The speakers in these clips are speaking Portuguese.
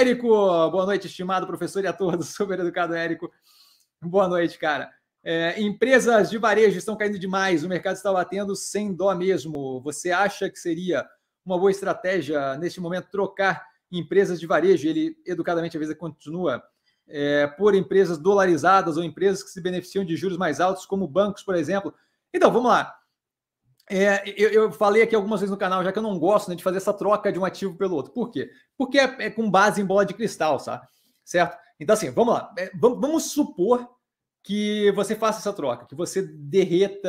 Érico, boa noite, estimado professor e ator do Super Educado Érico. Boa noite, cara. É, empresas de varejo estão caindo demais, o mercado está batendo sem dó mesmo. Você acha que seria uma boa estratégia neste momento trocar empresas de varejo? Ele educadamente às vezes continua é, por empresas dolarizadas ou empresas que se beneficiam de juros mais altos, como bancos, por exemplo. Então, vamos lá. É, eu, eu, falei aqui algumas vezes no canal, já que eu não gosto né, de fazer essa troca de um ativo pelo outro. Por quê? Porque é, é com base em bola de cristal, sabe? Certo? Então, assim, vamos lá. É, vamos, vamos, supor que você faça essa troca, que você derreta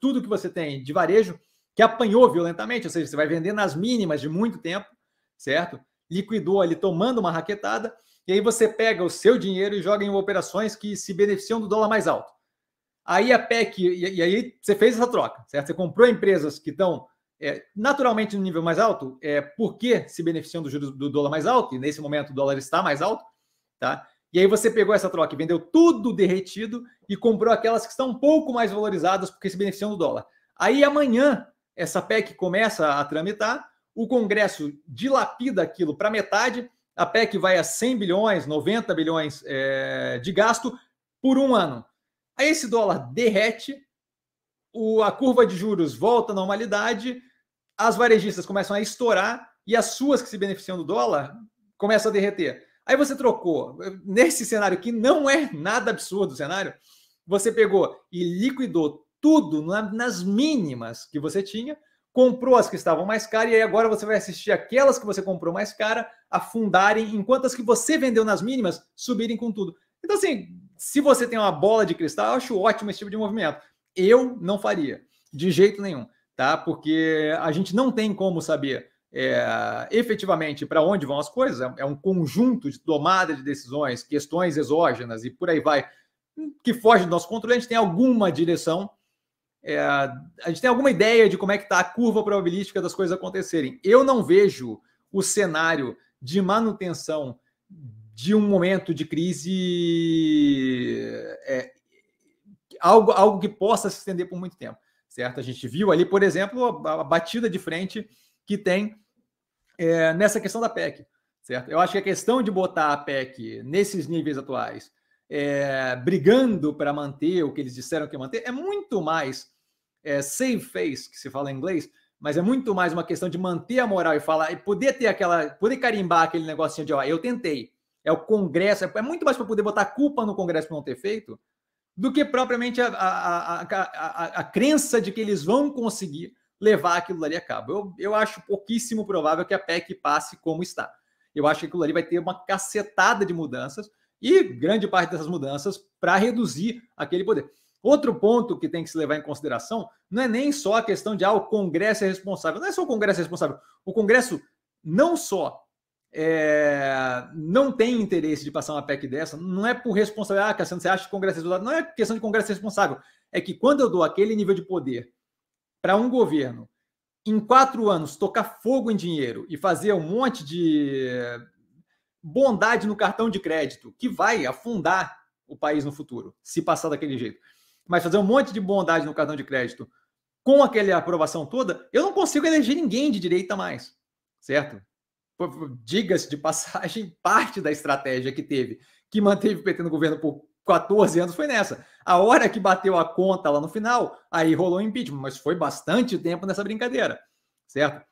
tudo que você tem de varejo, que apanhou violentamente, ou seja, você vai vender nas mínimas de muito tempo, certo? Liquidou ali tomando uma raquetada, e aí você pega o seu dinheiro e joga em operações que se beneficiam do dólar mais alto. Aí a PEC, e, e aí você fez essa troca, certo? Você comprou empresas que estão é, naturalmente no nível mais alto, é, porque se beneficiam do juros do dólar mais alto, e nesse momento o dólar está mais alto, tá? E aí você pegou essa troca e vendeu tudo derretido e comprou aquelas que estão um pouco mais valorizadas porque se beneficiam do dólar. Aí amanhã essa PEC começa a tramitar, o Congresso dilapida aquilo para metade, a PEC vai a 100 bilhões, 90 bilhões é, de gasto por um ano. Aí esse dólar derrete, o, a curva de juros volta à normalidade, as varejistas começam a estourar e as suas que se beneficiam do dólar começam a derreter. Aí você trocou, nesse cenário que não é nada absurdo cenário, você pegou e liquidou tudo nas mínimas que você tinha, comprou as que estavam mais caras, e aí agora você vai assistir aquelas que você comprou mais cara afundarem, enquanto as que você vendeu nas mínimas subirem com tudo. Então, assim, se você tem uma bola de cristal, eu acho ótimo esse tipo de movimento. Eu não faria, de jeito nenhum, tá? Porque a gente não tem como saber é, efetivamente para onde vão as coisas. É, é um conjunto de tomada de decisões, questões exógenas e por aí vai, que foge do nosso controle. A gente tem alguma direção, é, a gente tem alguma ideia de como é que está a curva probabilística das coisas acontecerem. Eu não vejo o cenário de manutenção de um momento de crise, é, algo, algo que possa se estender por muito tempo, certo? A gente viu ali, por exemplo, a, a batida de frente que tem é, nessa questão da PEC, certo? Eu acho que a questão de botar a PEC nesses níveis atuais, é, brigando para manter o que eles disseram que manter, é muito mais é, save face, que se fala em inglês, mas é muito mais uma questão de manter a moral e falar e poder ter aquela, poder carimbar aquele negocinho de, ó, eu tentei, é o Congresso, é muito mais para poder botar culpa no Congresso por não ter feito, do que propriamente a, a, a, a, a crença de que eles vão conseguir levar aquilo ali a cabo. Eu, eu acho pouquíssimo provável que a PEC passe como está. Eu acho que aquilo ali vai ter uma cacetada de mudanças e grande parte dessas mudanças para reduzir aquele poder. Outro ponto que tem que se levar em consideração não é nem só a questão de ah, o Congresso é responsável. Não é só o Congresso é responsável. O Congresso não só é, não tem interesse de passar uma PEC dessa, não é por responsabilidade, ah, Cassiano, você acha que o Congresso é responsável? Não é questão de Congresso responsável. É que quando eu dou aquele nível de poder para um governo, em quatro anos, tocar fogo em dinheiro e fazer um monte de bondade no cartão de crédito, que vai afundar o país no futuro, se passar daquele jeito. Mas fazer um monte de bondade no cartão de crédito com aquela aprovação toda, eu não consigo eleger ninguém de direita mais, certo? diga-se de passagem, parte da estratégia que teve, que manteve o PT no governo por 14 anos foi nessa. A hora que bateu a conta lá no final, aí rolou impeachment, mas foi bastante tempo nessa brincadeira, certo?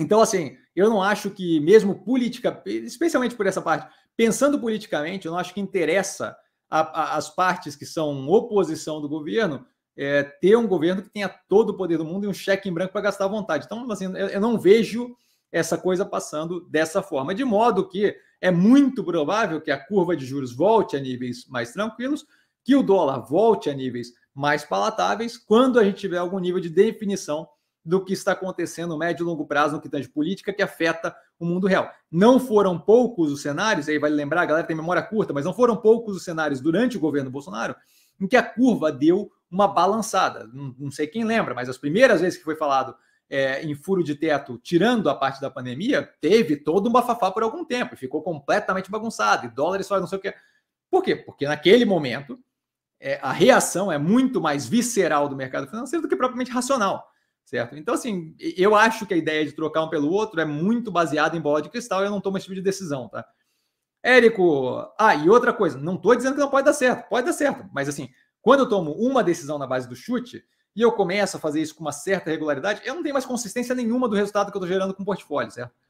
Então, assim, eu não acho que, mesmo política, especialmente por essa parte, pensando politicamente, eu não acho que interessa as partes que são oposição do governo é, ter um governo que tenha todo o poder do mundo e um cheque em branco para gastar à vontade. Então, assim, eu, eu não vejo essa coisa passando dessa forma. De modo que é muito provável que a curva de juros volte a níveis mais tranquilos, que o dólar volte a níveis mais palatáveis, quando a gente tiver algum nível de definição do que está acontecendo no médio e longo prazo no que tange política que afeta o mundo real. Não foram poucos os cenários, aí vale lembrar, a galera tem memória curta, mas não foram poucos os cenários durante o governo Bolsonaro em que a curva deu uma balançada. Não, não sei quem lembra, mas as primeiras vezes que foi falado é, em furo de teto, tirando a parte da pandemia, teve todo um bafafá por algum tempo, ficou completamente bagunçado, e dólares só não sei o que. Por quê? Porque naquele momento é, a reação é muito mais visceral do mercado financeiro do que propriamente racional, certo? Então, assim, eu acho que a ideia de trocar um pelo outro é muito baseada em bola de cristal, eu não tomo esse tipo de decisão, tá? Érico, ah, e outra coisa, não estou dizendo que não pode dar certo, pode dar certo, mas assim, quando eu tomo uma decisão na base do chute, e eu começo a fazer isso com uma certa regularidade, eu não tenho mais consistência nenhuma do resultado que eu estou gerando com o portfólio, certo?